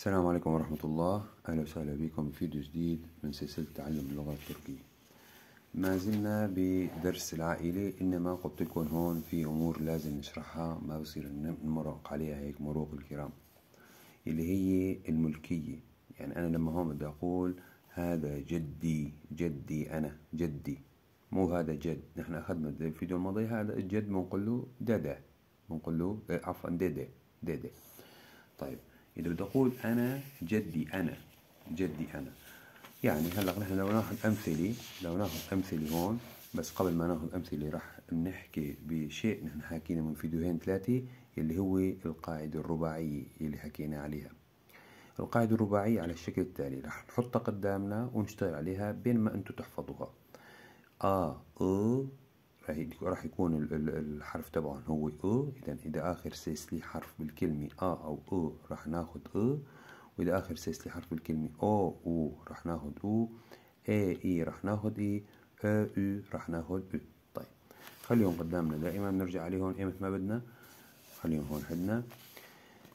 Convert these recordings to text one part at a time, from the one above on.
السلام عليكم ورحمة الله أهلا وسهلا بكم في فيديو جديد من سلسلة تعلم اللغة التركية ما زلنا بدرس العائلة إنما قلت لكم هون في أمور لازم نشرحها ما بصير نمرق عليها هيك مروق الكرام اللي هي الملكية يعني أنا لما هون بدي أقول هذا جدي جدي أنا جدي مو هذا جد نحن أخذنا الفيديو الماضي هذا الجد بنقول له دادا بنقول له آه، عفوا ديدي ديدي طيب اذا بدي أقول أنا جدي أنا جدي أنا يعني هلا نحن لو ناخذ أمثلة لو ناخذ أمثلة هون بس قبل ما ناخذ أمثلة رح نحكي بشيء نحن حكينا من فيديوهين ثلاثة اللي هو القاعدة الرباعية اللي حكينا عليها القاعدة الرباعية على الشكل التالي رح نحطها قدامنا ونشتغل عليها بين ما أنتم تحفظوها آ آه، أ راح يكون الحرف تبعهم هو او اذا اذا اخر سيس لي حرف بالكلمه ا او او راح ناخد او واذا اخر سيس لي حرف بالكلمه او او راح ناخد او اي اي راح ناخد اي ا او راح ناخد او طيب خليهم قدامنا دائما بنرجع عليهم ايمت ما بدنا خليهم هون عندنا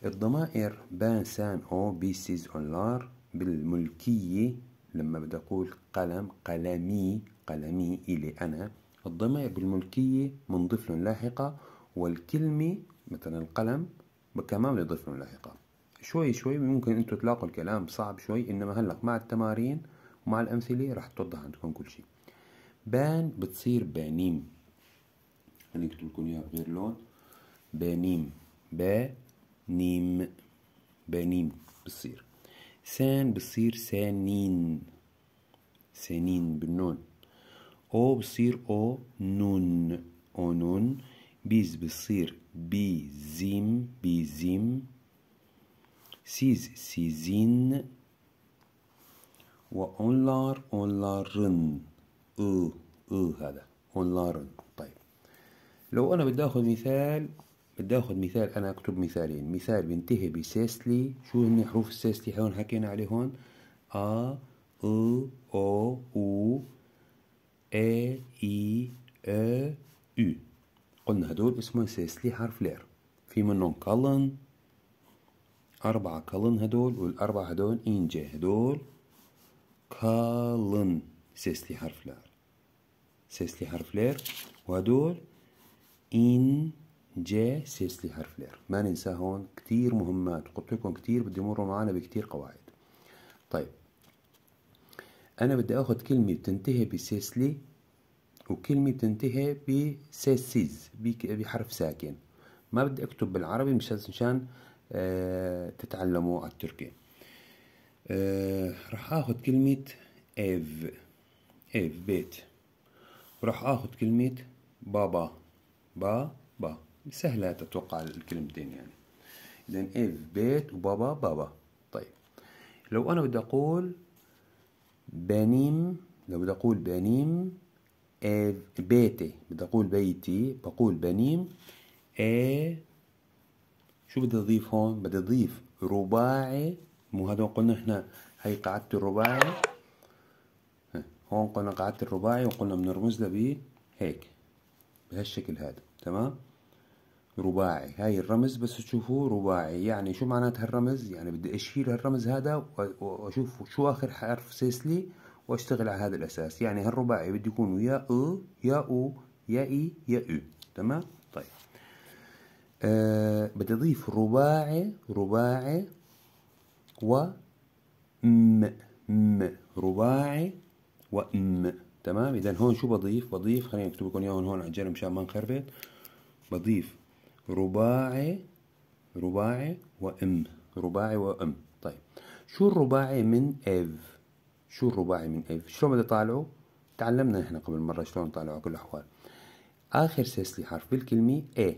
الضمائر بان سان او بي سيز اون لار بالملكيه لما بدي اقول قلم قلمي قلمي الي انا الضمائر بالملكية من ضفل لاحقة والكلمة مثلا القلم كمان لضفل لاحقة شوي شوي ممكن انتو تلاقوا الكلام صعب شوي انما هلق مع التمارين ومع الامثله رح توضح عندكم كل شيء بان بتصير بانيم خليني اكتب لكم اياها بغير لون بانيم با نيم بانيم بتصير سان بتصير سانين سانين بالنون او بصير او نون او نون بيز بصير بي زيم بي زيم سيز سيزين وأونلار أونلارن او او هذا أونلارن طيب لو أنا بدي أخذ مثال بدي أخذ مثال أنا أكتب مثالين مثال بينتهي بسيسلي شو هن حروف السيسلي هون حكينا عليه هون أ أ أو أو A E A U قلنا هدول اسمهم سيسلي حرف لير في منهم كلن أربعة كلن هدول والأربعة هدول إنجا هدول كلن سيسلي حرف لير سيسلي حرف لير وهدول إن جا سيسلي حرف لير ما ننسى هون كتير مهمات قلت لكم كتير بدي مروا معنا بكتير قواعد طيب انا بدي أخذ كلمه بتنتهي بسيسلي وكلمه بتنتهي بسيسيز بحرف ساكن ما بدي اكتب بالعربي مش آه تتعلموا على التركي آه راح أخذ كلمه ايف ايف بيت وراح أخذ كلمه بابا با با سهلة تتوقع الكلمتين يعني إذا إيف بيت وبابا بابا طيب لو أنا بدي أقول بانيم لو بدي أقول بانيم بيتي بدي أقول بيتي بقول بانيم ا شو بدي أضيف هون؟ بدي أضيف رباعي مو هذا قلنا إحنا هي قاعدة الرباعي هون قلنا قاعدة الرباعي وقلنا بنرمز لها بهيك بهالشكل هذا تمام؟ رباعي هاي الرمز بس تشوفوه رباعي يعني شو معناتها الرمز يعني بدي اشيل هالرمز هذا واشوف شو اخر حرف سيسلي واشتغل على هذا الاساس يعني هالرباعي بده يكون يا او يا او يا اي يا او تمام طيب آه بدي اضيف رباعي رباعي و م م رباعي و م تمام اذا هون شو بضيف بضيف خلينا نكتب لكم اياهم هون على الجنب مشان ما نخربط بضيف رباعي رباعي وام رباعي وام طيب شو الرباعي من اف شو الرباعي من اف شلون بدي طالعه تعلمنا نحن قبل مره شلون نطالعه على كل الاحوال اخر سيسلي حرف بالكلمه اي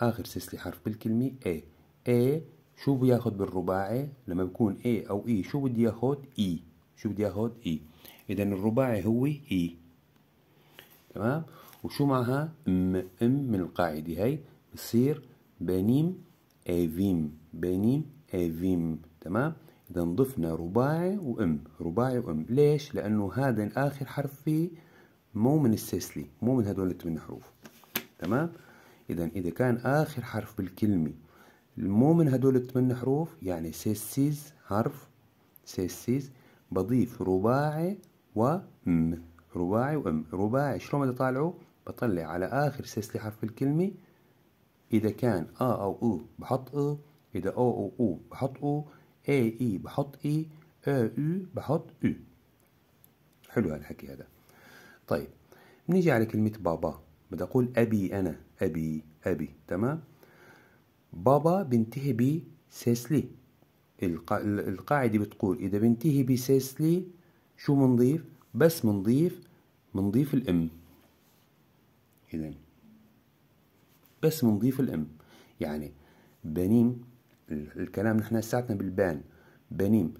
اخر سيسلي حرف بالكلمه اي اي شو بياخد بالرباعي لما بكون اي او اي e، شو بدي ياخد اي e. شو بدي ياخد اي e. اذا الرباعي هو اي تمام وشو معها ام ام من القاعده هي بصير بنيم أفيم بنيم أفيم تمام إذا ضفنا رباعي وأم رباعي وأم ليش؟ لأنه هذا آخر حرف فيه مو من السيسلي مو من هدول الثمان حروف تمام إذا إذا كان آخر حرف بالكلمة مو من هدول الثمان حروف يعني سيسيز حرف سيسيز بضيف رباعي وأم رباعي وأم رباعي شلون بدي طالعه بطلع على آخر سيسلي حرف الكلمة إذا كان أ أو أو بحط أ إذا أو أو أو بحط أو اي اي بحط اي او بحط أو حلو هالحكي هذا طيب بنيجي على كلمة بابا بدي أقول أبي أنا أبي أبي تمام بابا بنتهي ب سيسلي القا... القاعدة بتقول إذا بنتهي بسيسلي شو منضيف بس منضيف منضيف الأم إذا بس بنضيف الام يعني بنيم الكلام نحن لساتنا بالبان بنيم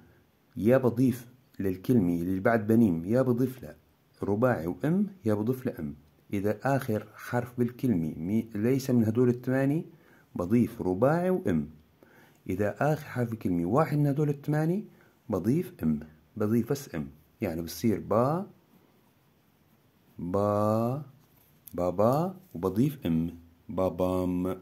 يا بضيف للكلمة اللي بعد بنيم يا بضيف لها رباعي وام يا بضيف لها ام إذا آخر حرف بالكلمة ليس من هدول الثمانية بضيف رباعي وام إذا آخر حرف بالكلمة واحد من هدول الثمانية بضيف ام بضيف بس ام يعني بصير با با بابا وبضيف ام بابام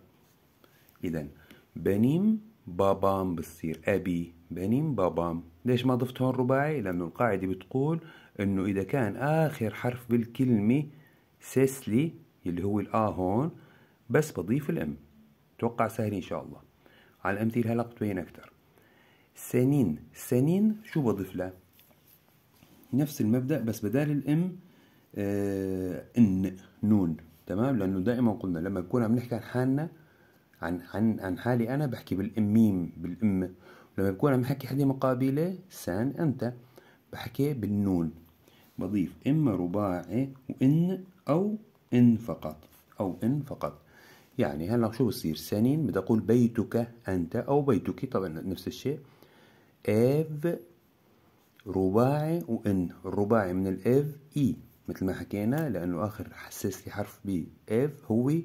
إذا بنيم بابام بتصير أبي بنيم بابام ليش ما ضفت هون رباعي لأنه القاعدة بتقول أنه إذا كان آخر حرف بالكلمة سيسلي اللي هو الآ هون بس بضيف الأم توقع سهل إن شاء الله على الأمثلة هلا بتبين أكثر سنين سنين شو بضيف له نفس المبدأ بس بدال الأم آه دائما قلنا لما كنا بنحكي عن حالنا عن عن عن حالي انا بحكي بالاميم بالام لما بكون عم بحكي حدي مقابله سان انت بحكي بالنون بضيف اما رباعي وان او ان فقط او ان فقط يعني هلا شو بصير سنين بدي اقول بيتك انت او بيتك طبعا نفس الشيء اف رباعي وان الرباعي من الاف اي مثل ما حكينا لانه اخر حساس حرف بي اف هو اي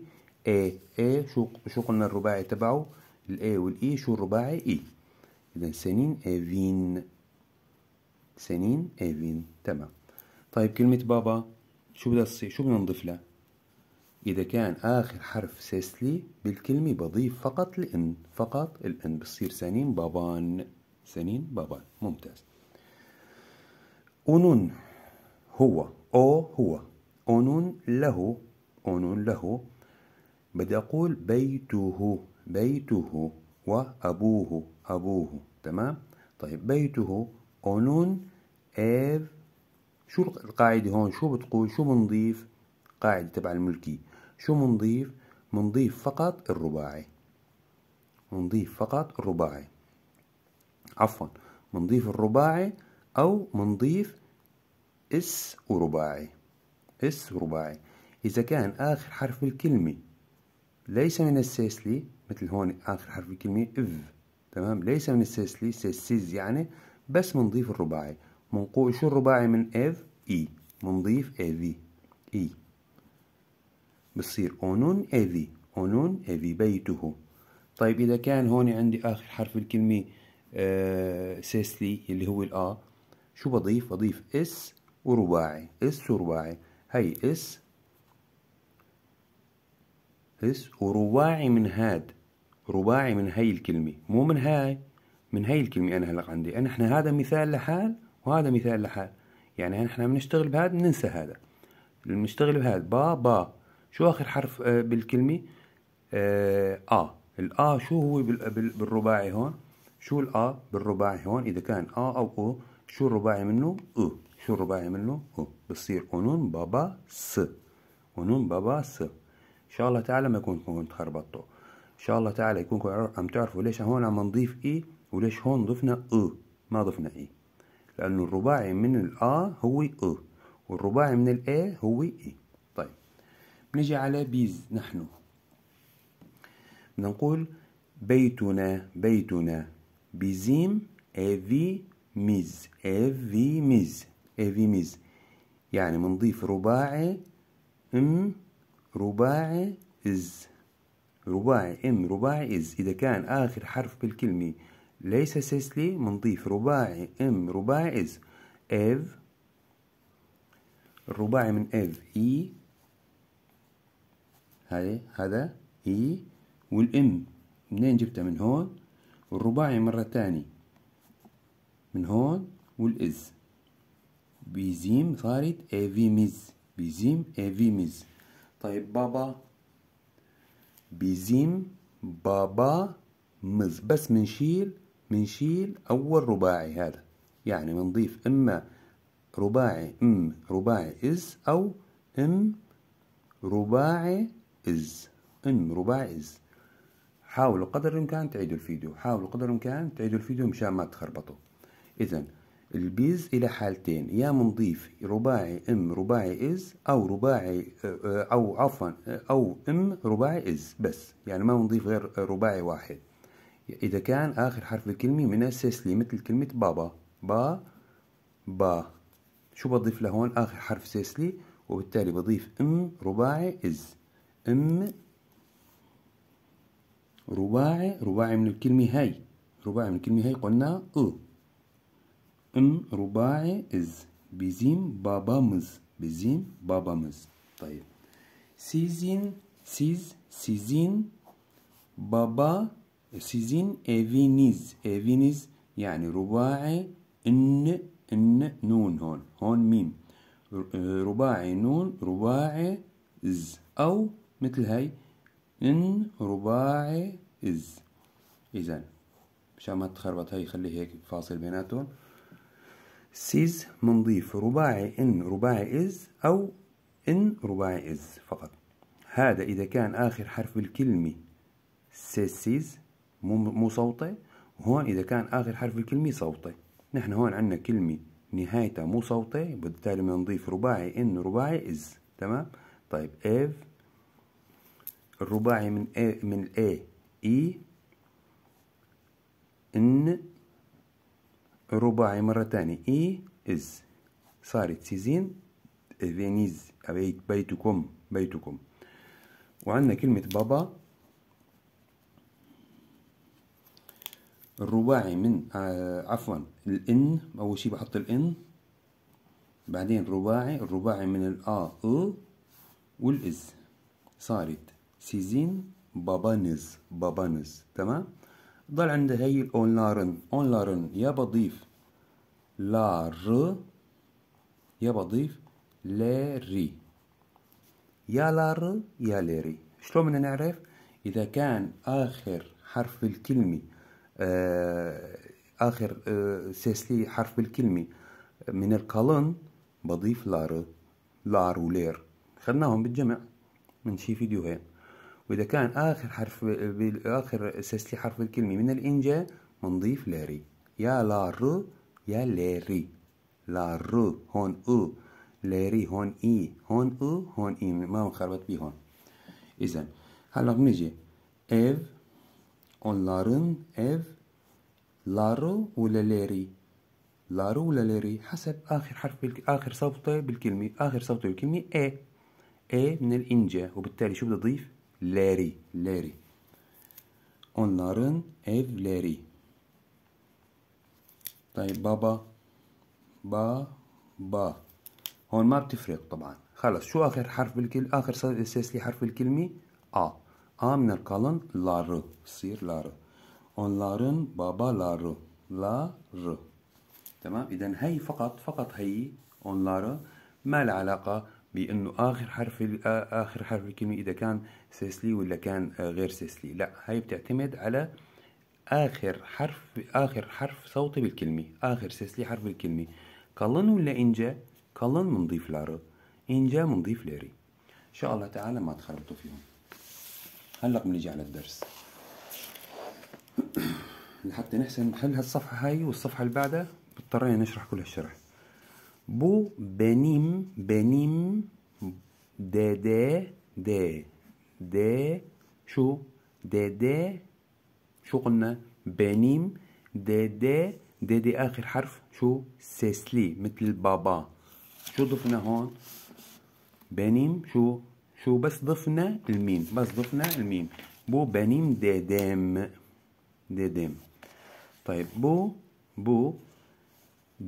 اي شو شو قلنا الرباعي تبعه الاي والاي شو الرباعي اي اذا سنين افين سنين افين تمام طيب كلمة بابا شو بدها تصير شو بدنا نضيف لها إذا كان آخر حرف سيسلي بالكلمة بضيف فقط الإن فقط الإن بصير سنين بابان سنين بابان ممتاز ونون هو أو هو أونون له أونون له بدي أقول بيته بيته وأبوه أبوه تمام طيب بيته أونون إيف شو القاعدة هون شو بتقول شو بنضيف قاعدة تبع الملكي شو بنضيف بنضيف فقط الرباعي بنضيف فقط الرباعي عفوا بنضيف الرباعي أو بنضيف اس ورباعي اس ورباعي إذا كان آخر حرف الكلمة ليس من السيسلي مثل هون آخر حرف الكلمة إف تمام ليس من السيسلي سيسيز يعني بس منضيف الرباعي منقوع شو الرباعي من إف إي منضيف إي في إي بصير أونون إي في أونون إي في بيته طيب إذا كان هون عندي آخر حرف الكلمة آه سيسلي اللي هو الآ شو بضيف بضيف اس ورباعي اس ورباعي هي اس اس ورباعي من هاد رباعي من هي الكلمة مو من هاي من هي الكلمة أنا هلق عندي أنا إحنا هذا مثال لحال وهذا مثال لحال يعني إحنا بنشتغل بهذا بننسى هذا بنشتغل بهذا با با شو آخر حرف آه، بالكلمة آه, آه. الآ شو هو بالرباعي هون شو الآ بالرباعي هون إذا كان آ أو أو شو الرباعي منه او شو الرباعي منه او بصير قنون بابا س قنون بابا س ان شاء الله تعالى ما يكونكم تخربطوا ان شاء الله تعالى يكونكم عم تعرفوا ليش هون عم نضيف اي وليش هون ضفنا او ما ضفنا اي لانه الرباعي من الا هو او والرباعي من الاي هو اي طيب بنجي على بيز نحن بدنا نقول بيتنا بيتنا بزيم اي في ميز افي ميز افي ميز يعني بنضيف رباعي ام رباعي از رباعي ام رباعي از اذا كان اخر حرف بالكلمه ليس سيسلي بنضيف رباعي ام رباعي از اف الرباعي من اف اي هاي هذا اي والام منين جبتها من هون والرباعي مرة تاني من هون والإز بيزيم ثالث أفي ميز بيزيم أفي ميز طيب بابا بيزيم بابا مز بس منشيل منشيل أول رباعي هذا يعني منضيف إما رباعي ام رباعي از او ام رباعي از ام رباعي از حاولوا قدر الامكان تعيدوا الفيديو حاولوا قدر الامكان تعيدوا الفيديو مشان ما تخربطوا إذا البيز إلى حالتين يا منضيف رباعي إم رباعي إز أو رباعي آه، أو عفوا آه، أو إم رباعي إز بس يعني ما منضيف غير رباعي واحد إذا كان آخر حرف الكلمة من السيسلي مثل كلمة بابا با با شو بضيف لهون آخر حرف سيسلي وبالتالي بضيف إم رباعي إز إم رباعي رباعي من الكلمة هاي رباعي من الكلمة هاي قلنا أو ام رباعي از مز babamız بابا مز طيب سيزين سيز سيزين بابا سيزين افينيز افينيز يعني رباعي ان ان نون هون هون ميم رباعي نون رباعي از او مثل هاي ان رباعي از اذا مشان ما تخربط هاي خلي هيك فاصل بيناتهم سيز منضيف رباعي إن رباعي إز أو إن رباعي إز فقط هذا إذا كان آخر حرف الكلمة سيز سيز مو, مو صوتي وهون إذا كان آخر حرف الكلمة صوتي نحن هون عندنا كلمة نهايتها مو صوتي وبالتالي بدنا نضيف رباعي إن رباعي إز تمام طيب إف الرباعي من إيه من إيه إي إن رباعي مرة تاني إي إز صارت سيزين فينيز بيت بيتكم بيتكم وعندنا كلمة بابا الرباعي من آه، عفوا الإن أول شي بحط الإن بعدين رباعي الرباعي من الآ او والإز صارت سيزين بابانز بابانز تمام ضل عندي هي الأونلارن أونلارن يا بضيف لار يا بضيف لاري يا لار يا لاري شلون بدنا نعرف إذا كان آخر حرف الكلمة آه آخر آه سيسلي حرف الكلمة من القلن بضيف لار لار ولير خدناهم بالجمع من شي فيديو هين وإذا كان آخر حرف آخر سلسلة حرف الكلمة من الإنجا منضيف لاري يا لارو يا لاري لارو هون أو لاري هون إي هون أو هون إي ما مخربط بي هون إذا هلا بنجي إف لارن اف لارو ولا لاري لارو ولا لاري حسب آخر حرف بالك... آخر صوته بالكلمة آخر صوته بالكلمة اي اي من الإنجا وبالتالي شو بدي أضيف Leri, leri. Onların evleri. طيب بابا بابا هون ما بتفرق طبعا خلص شو آخر حرف بالكل آخر سيسلي حرف بالكلمة آ آ من القلم لار تصير لار onların babaları ları tamam إذا هي فقط فقط هي onları ما العلاقة بانه اخر حرف اخر حرف الكلمه اذا كان سيسلي ولا كان غير سيسلي لا هاي بتعتمد على اخر حرف اخر حرف صوتي بالكلمه اخر سيسلي حرف الكلمه قلن ولا انجا قلن منضيف لارو انجا منضيف لاري ان شاء الله تعالى ما تخربطوا فيهم هلا بنيجي على الدرس لحتى نحسن نحل هالصفحه هاي والصفحه اللي بعدها اضطرينا نشرح كل هالشرح بنيم بنيم د د د د شو ديدي شو قلنا بنيم ديدي ديدي آخر حرف شو سيسلي مثل بابا شو ضفنا هون بنيم شو شو بس ضفنا الميم بس ضفنا الميم بو بنيم د ديدم طيب بو بو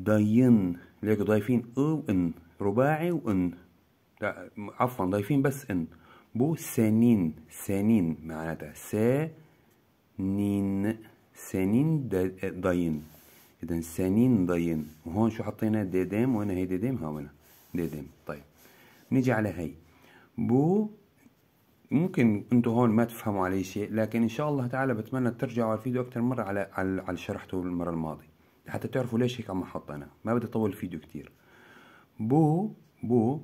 داين ليكو ضايفين أ وإن رباعي وإن لا عفوا ضايفين بس إن بو سنين سنين معناتها نين سنين داين إذا سنين داين وهون شو حطينا ديديم وهنا هي ديديم ها هنا ديديم طيب نيجي على هي بو ممكن انتو هون ما تفهموا علي شيء لكن ان شاء الله تعالى بتمنى ترجعوا على الفيديو اكثر مره على على على شرحته المره الماضيه حتى تعرفوا ليش هيك عم احط انا ما بدي اطول الفيديو كتير بو بو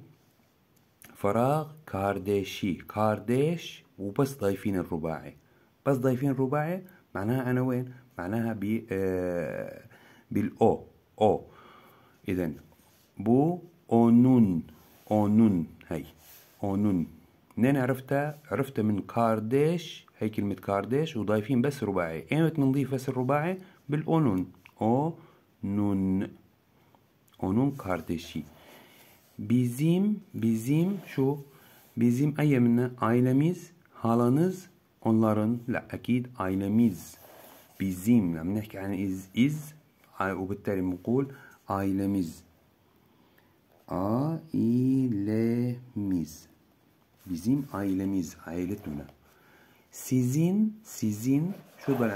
فراغ كارديشي كارديش وبس ضايفين الرباعي بس ضايفين الرباعي معناها انا وين معناها ب آه بالاو او اذا بو اونون اونون هي اونون منين عرفتها عرفتها من كارديش هي كلمة كارديش وضايفين بس رباعي ايمت بنضيف بس الرباعي بالاونون O nun. Onun kardeşi. Bizim, bizim şu, bizim ayemine ailemiz, halanız, onların, la akid ailemiz. Bizim, la nehki yani iz, iz, وبالتالي بنقول ailemiz. Ailemiz. Bizim ailemiz, ailetuna. Sizin, sizin, şu da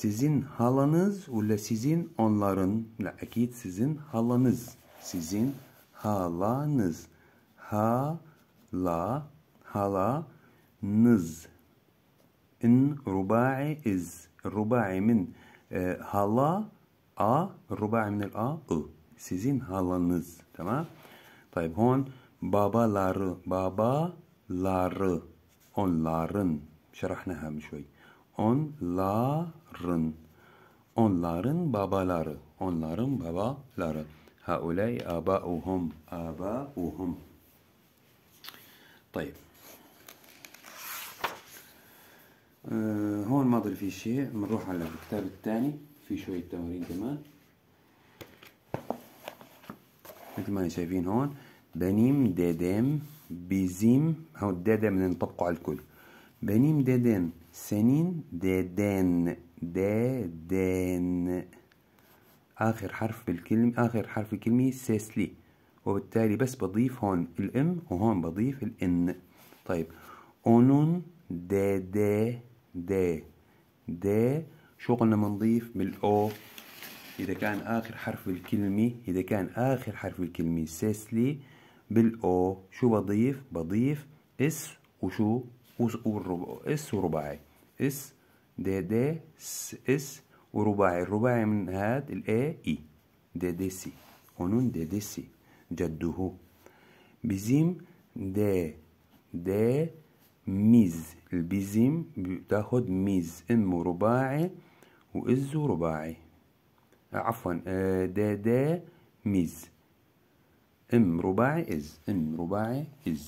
sizin halanız ve sizin onların la akit sizin halanız sizin halanız ha la hala nız in rubai iz rubai min e, hala a rubai min a ı sizin halanız tamam tabi hon babaları babaları onların şerahnaha bir şey onların onların babaları onların babaları هؤلاء آباؤهم آباؤهم طيب آه هون ما ضل في شيء بنروح على الكتاب الثاني في شوية تمارين كمان مثل ما شايفين هون بنيم ديدم بيزيم هون الدادا بنطبقه على الكل Benim deden, senin deden, deden. آخر حرف بالكلمة آخر حرف الكلمة سيسلي وبالتالي بس بضيف هون الام وهون بضيف الان طيب اونون د د د د شو قلنا بنضيف بالاو اذا كان اخر حرف الكلمه اذا كان اخر حرف الكلمه سيسلي بالاو شو بضيف بضيف اس وشو اس ورباعي اس د د س اس ورباعي الرباعي من هاد الاي اي د د سي ونون د د سي جده بزيم د د ميز البيزيم بتاخد ميز ام رباعي واز رباعي عفوا د آه، د ميز ام رباعي از ام رباعي از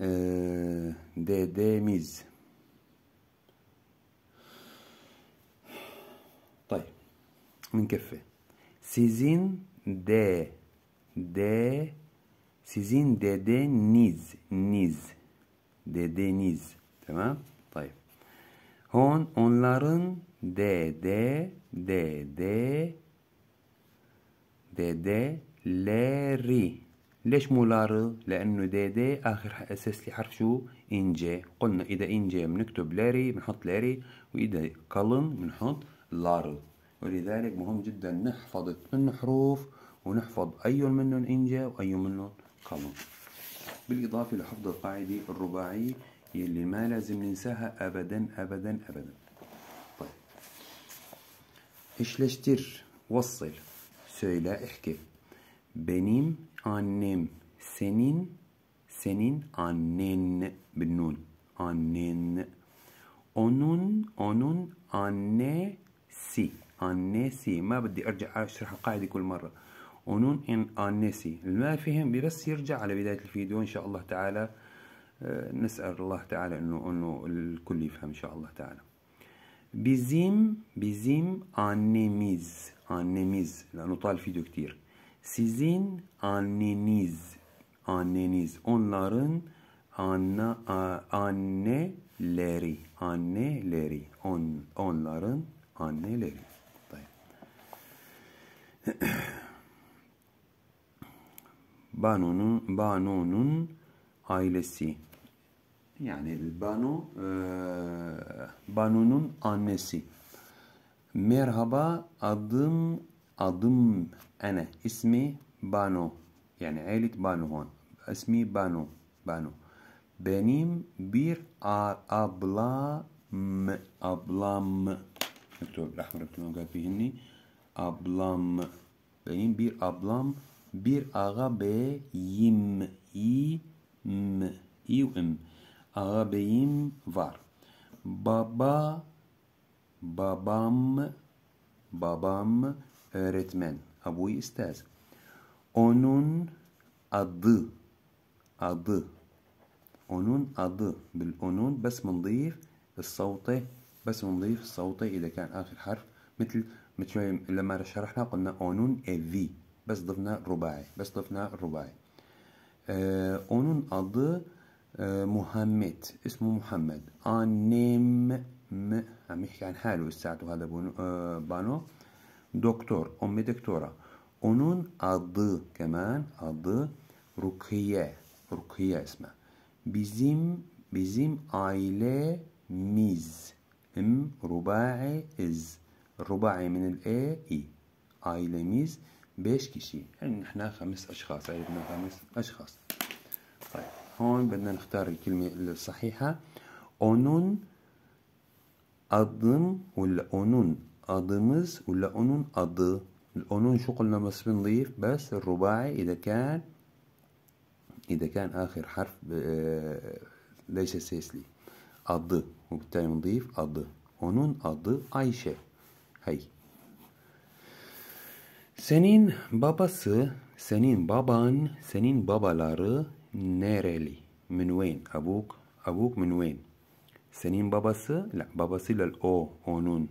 e, dedemiz. Tay. Minkefe. Sizin de de sizin dedeniz niz dedeniz tamam طيب هون onların dede dede dedeleri ليش مولار لانه دي دي اخر اساس لي حرف شو ان جي قلنا اذا ان جي بنكتب لاري بنحط لاري واذا كلن بنحط لار ولذلك مهم جدا نحفظ الثمان حروف ونحفظ اي منهم ان جي واي منهم كلن بالاضافه لحفظ القاعده الرباعيه يلي ما لازم ننساها ابدا ابدا ابدا طيب ايش اشلشتر وصل سويلا احكي بنيم أنيم سنين سنين أنين بالنون أنين أنون أنون أنسي سي أنسي ما بدي أرجع أشرح القاعدة كل مرة أنون إن أنسي ما فهم بس يرجع على بداية الفيديو إن شاء الله تعالى آه، نسأل الله تعالى إنه إنه الكل يفهم إن شاء الله تعالى بزيم بزيم أنيميز أنيميز لأنه طال فيديو كتير Sizin anneniz, anneniz, onların anne anneleri, anneleri, on, onların anneleri. Banu'nun Banu'nun ailesi yani Banu e, Banu'nun annesi. Merhaba adım أضم أنا اسمي بانو يعني عائلة بانو هون اسمي بانو بانو بنيم بير أبلام أبلام دكتور الأحمر كلهم فيه هني أبلام بنيم بير أبلام بير أغا بيم إي م إي وإم أغا بيم فار بابا بابام بابام öğretmen. Abu'yu ister. Onun adı. Adı. Onun adı. بالأنون بس بنضيف الصوتي بس بنضيف الصوتي إذا كان آخر حرف مثل مثل لما شرحنا قلنا أونون إذي بس ضفنا رباعي بس ضفنا الرباعي أونون onun adı آه محمد اسمه محمد annem عم يحكي عن حاله الساعة هذا بانو دكتور أمي دكتورة onun adı كمان adı Rukiye Rukiye اسمها bizim bizim ميز ام رباعي از رباعي من الاي اي ميز 5 kişi يعني نحن خمس أشخاص عيبنا خمس أشخاص طيب هون بدنا نختار الكلمة الصحيحة onun adın ولا onun adımız ula onun adı onun şu قلنا بس بنضيف بس الرباعي إذا كان إذا كان آخر حرف ليس adı وبالتالي بنضيف adı onun adı Ayşe hey senin babası senin baban senin babaları nereli من abuk, abuk أبوك senin babası la babasıyla o onun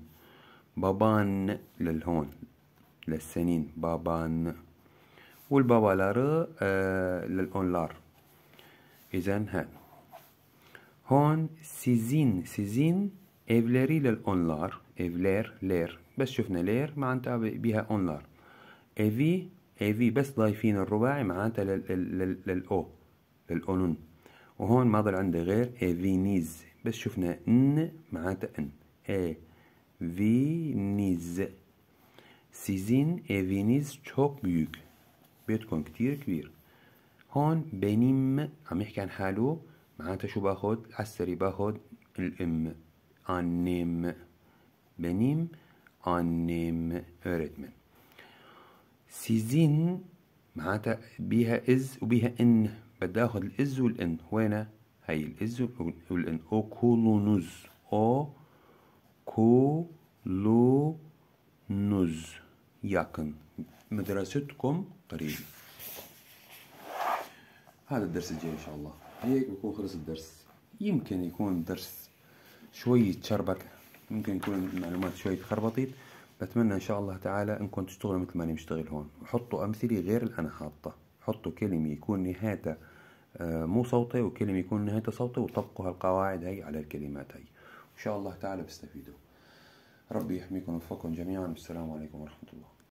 بابان للهون للسنين بابان والبابا آه، لار آه للأونلار إذن هان هون سيزين سيزين evleri للأونلار evler لير بس شفنا لير معناتها بيها أونلار ايفي ايفي بس ضايفين الرباعي معناتها للأو للأونون وهون ما ضل عندي غير ايفينيز بس شفنا ان معناتها ان اي Veniz. Sizin eviniz çok büyük. بيتكم كتير كبير هون بنيم عم يحكي عن حاله معناتها شو باخد العسري باخد الام انيم بنيم انيم اريتمن سيزين معناتها بيها از وبيها ان بدي اخد الاز والان وين هي الاز والان اوكولونوز او كولونوز يقن مدرستكم قريب هذا الدرس الجاي ان شاء الله هيك بكون خلص الدرس يمكن يكون درس شوي تشربك ممكن يكون المعلومات شوي تخربطت بتمنى ان شاء الله تعالى انكم تشتغلوا مثل ما انا مشتغل هون وحطوا امثله غير اللي انا حاطه حطوا كلمه يكون نهايتها آه، مو صوتي وكلمه يكون نهايتها صوتي وطبقوا هالقواعد هي على الكلمات هي ان شاء الله تعالى بستفيدوا ربي يحميكم ووفقكم جميعا والسلام عليكم ورحمه الله